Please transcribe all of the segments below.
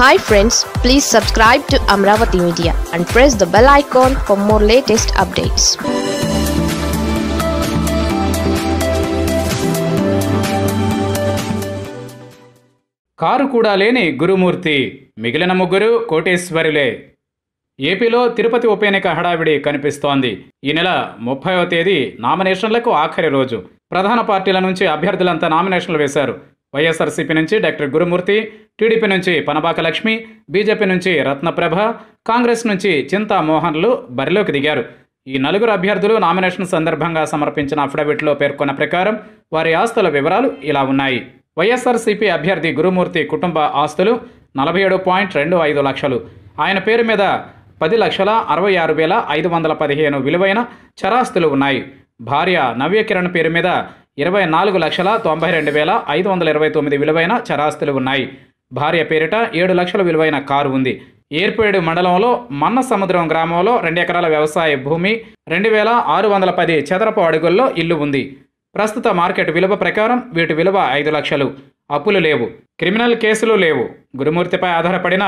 hi friends please subscribe to Amaravati media and press the bell icon for more latest updates car కూడా లేని గురుమూర్తి మిగిలిన ముగ్గురు కోటేశ్వరులే ఏపీలో తిరుపతి ఉప ఎన్నిక హడావిడి కనిపిస్తోంది ఈ నెల ముప్పైవ తేదీ నామినేషన్లకు ఆఖరి రోజు ప్రధాన పార్టీల నుంచి అభ్యర్థులంతా నామినేషన్లు వేశారు వైఎస్ఆర్సీపీ నుంచి డాక్టర్ గురుమూర్తి టీడీపీ నుంచి పనబాక లక్ష్మి బీజేపీ నుంచి రత్నప్రభ కాంగ్రెస్ నుంచి చింతా మోహన్లు బరిలోకి దిగారు ఈ నలుగురు అభ్యర్థులు నామినేషన్ సందర్భంగా సమర్పించిన అఫిడవిట్లో పేర్కొన్న ప్రకారం వారి ఆస్తుల వివరాలు ఇలా ఉన్నాయి వైఎస్ఆర్సీపీ అభ్యర్థి గురుమూర్తి కుటుంబ ఆస్తులు నలభై ఏడు పాయింట్ రెండు ఐదు లక్షలు ఆయన పేరు మీద పది లక్షల అరవై ఆరు వేల ఐదు వందల పదిహేను విలువైన చరాస్తులు ఉన్నాయి భార్య నవ్యకిరణ్ పేరు మీద ఇరవై నాలుగు లక్షల తొంభై రెండు వేల ఐదు వందల ఇరవై తొమ్మిది విలువైన చరాస్తులు ఉన్నాయి భార్య పేరిట ఏడు లక్షల విలువైన కారు ఉంది ఏర్పేడు మండలంలో మన్న సముద్రం గ్రామంలో రెండు ఎకరాల వ్యవసాయ భూమి రెండు వేల ఆరు వందల పది చదరపు అడుగుల్లో ఇల్లు ఉంది ప్రస్తుత మార్కెట్ విలువ ప్రకారం వీటి విలువ ఐదు లక్షలు అప్పులు లేవు క్రిమినల్ కేసులు లేవు గురుమూర్తిపై ఆధారపడిన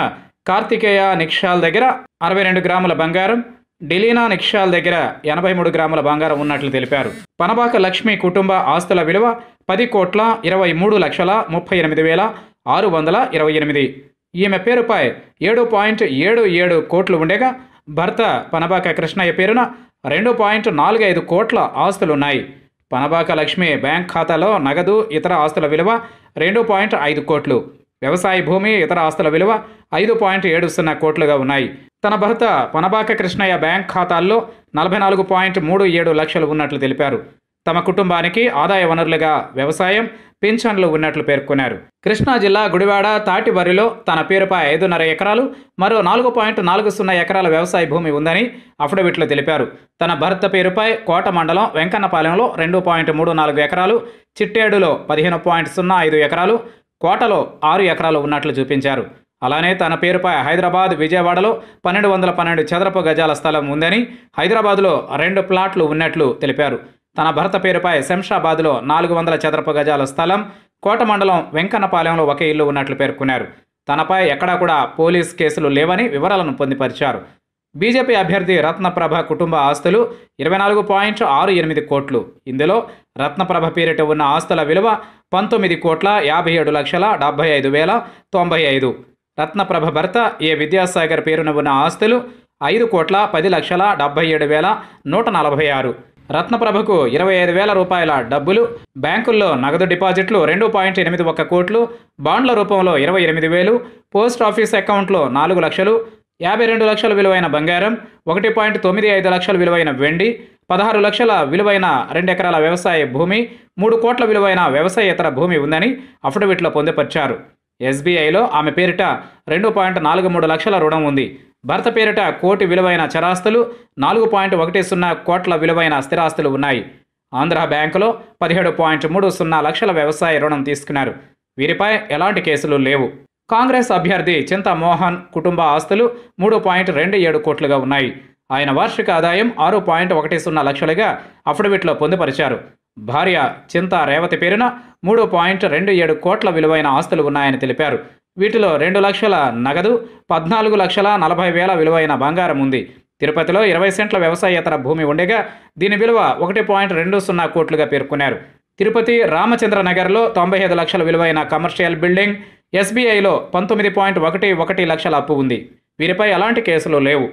కార్తికేయ నిక్షాల్ దగ్గర అరవై రెండు గ్రాముల బంగారం డిలీనా నిక్షాల్ దగ్గర ఎనభై మూడు గ్రాముల బంగారం ఉన్నట్లు తెలిపారు పనబాక లక్ష్మి కుటుంబ ఆస్తుల విలువ పది కోట్ల ఇరవై మూడు లక్షల ముప్పై ఎనిమిది వేల ఆరు వందల ఇరవై ఎనిమిది ఈమె పేరుపై ఏడు పాయింట్ ఏడు ఏడు కోట్లు ఉండగా భర్త పనబాక కృష్ణయ్య పేరున రెండు పాయింట్ నాలుగు ఐదు కోట్ల ఆస్తులున్నాయి పనబాక లక్ష్మి బ్యాంక్ ఖాతాలో నగదు ఇతర ఆస్తుల విలువ రెండు పాయింట్ ఐదు కోట్లు వ్యవసాయ భూమి ఇతర ఆస్తుల విలువ ఐదు పాయింట్ ఏడు సున్నా కోట్లుగా ఉన్నాయి తన భర్త పొనబాక కృష్ణయ్య బ్యాంక్ ఖాతాల్లో నలభై నాలుగు పాయింట్ మూడు ఏడు లక్షలు ఉన్నట్లు తెలిపారు తమ కుటుంబానికి ఆదాయ వనరులుగా వ్యవసాయం పింఛన్లు ఉన్నట్లు పేర్కొన్నారు కృష్ణా జిల్లా గుడివాడ తాటివరిలో తన పేరుపై ఐదున్నర ఎకరాలు మరో నాలుగు పాయింట్ నాలుగు సున్నా ఎకరాల వ్యవసాయ భూమి ఉందని అఫిడవిట్లో తెలిపారు తన భర్త పేరుపై కోట మండలం వెంకన్నపాలెంలో రెండు పాయింట్ మూడు నాలుగు ఎకరాలు చిట్టేడులో పదిహేను పాయింట్ సున్నా ఐదు ఎకరాలు కోటలో ఆరు ఎకరాలు ఉన్నట్లు చూపించారు అలానే తన పేరుపై హైదరాబాద్ విజయవాడలో పన్నెండు వందల పన్నెండు చదరపు గజాల స్థలం ఉందని హైదరాబాద్లో రెండు ప్లాట్లు ఉన్నట్లు తెలిపారు తన భర్త పేరుపై శంషాబాద్లో నాలుగు వందల చదరపు గజాల స్థలం కోట మండలం వెంకన్నపాలెంలో ఒక ఇల్లు ఉన్నట్లు పేర్కొన్నారు తనపై ఎక్కడా కూడా పోలీస్ కేసులు లేవని వివరాలను పొందిపరిచారు బీజేపీ అభ్యర్థి రత్నప్రభ కుటుంబ ఆస్తులు ఇరవై నాలుగు పాయింట్ ఆరు ఎనిమిది కోట్లు ఇందులో రత్నప్రభ పేరిట ఉన్న ఆస్తుల విలువ పంతొమ్మిది కోట్ల యాభై ఏడు లక్షల డెబ్బై ఐదు వేల తొంభై ఐదు రత్నప్రభ భర్త ఏ విద్యాసాగర్ పేరున ఉన్న ఆస్తులు ఐదు కోట్ల పది లక్షల డెబ్బై ఏడు వేల నూట నలభై ఆరు రత్నప్రభకు ఇరవై ఐదు వేల రూపాయల డబ్బులు బ్యాంకుల్లో నగదు డిపాజిట్లు రెండు పాయింట్ ఎనిమిది ఒక్క కోట్లు బాండ్ల రూపంలో ఇరవై ఎనిమిది వేలు పోస్ట్ ఆఫీస్ అకౌంట్లో నాలుగు లక్షలు యాభై రెండు లక్షల విలువైన బంగారం ఒకటి పాయింట్ తొమ్మిది ఐదు లక్షల విలువైన వెండి పదహారు లక్షల విలువైన రెండు ఎకరాల వ్యవసాయ భూమి మూడు కోట్ల విలువైన వ్యవసాయేతర భూమి ఉందని అఫిడవిట్లో పొందుపరిచారు ఎస్బీఐలో ఆమె పేరిట రెండు పాయింట్ నాలుగు మూడు లక్షల రుణం ఉంది భర్త పేరిట కోటి విలువైన చరాస్తులు నాలుగు పాయింట్ ఒకటి సున్నా కోట్ల విలువైన స్థిరాస్తులు ఉన్నాయి ఆంధ్ర బ్యాంకులో పదిహేడు పాయింట్ మూడు సున్నా లక్షల వ్యవసాయ రుణం తీసుకున్నారు వీరిపై ఎలాంటి కేసులు లేవు కాంగ్రెస్ అభ్యర్థి చింత మోహన్ కుటుంబ ఆస్తులు మూడు పాయింట్ రెండు ఏడు కోట్లుగా ఉన్నాయి ఆయన వార్షిక ఆదాయం ఆరు పాయింట్ ఒకటి సున్నా లక్షలుగా అఫిడవిట్లో పొందుపరిచారు భార్య చింత రేవతి పేరున మూడు పాయింట్ రెండు ఏడు కోట్ల విలువైన ఆస్తులు ఉన్నాయని తెలిపారు వీటిలో రెండు లక్షల నగదు పద్నాలుగు లక్షల నలభై వేల విలువైన బంగారం ఉంది తిరుపతిలో ఇరవై సెంట్ల వ్యవసాయేతర భూమి ఉండగా దీని విలువ ఒకటి పాయింట్ రెండు సున్నా కోట్లుగా పేర్కొన్నారు తిరుపతి రామచంద్ర నగర్లో తొంభై ఐదు లక్షల విలువైన కమర్షియల్ బిల్డింగ్ ఎస్బీఐలో పంతొమ్మిది పాయింట్ ఒకటి ఒకటి లక్షల అప్పు ఉంది వీరిపై అలాంటి కేసులు లేవు